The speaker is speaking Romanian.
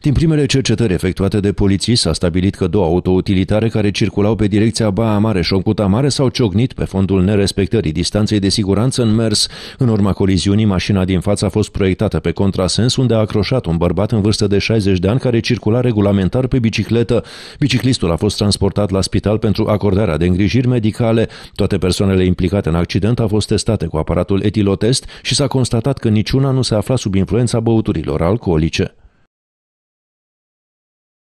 Din primele cercetări efectuate de poliții s-a stabilit că două autoutilitare care circulau pe direcția Baia Mare și Oncuta Mare s-au ciocnit pe fondul nerespectării distanței de siguranță în mers. În urma coliziunii, mașina din față a fost proiectată pe contrasens unde a acroșat un bărbat în vârstă de 60 de ani care circula regulamentar pe bicicletă. Biciclistul a fost transportat la spital pentru acordarea de îngrijiri medicale. Toate persoanele implicate în accident au fost testate cu aparatul etilotest și s-a constatat că niciuna nu se afla sub influența băuturilor alcoolice.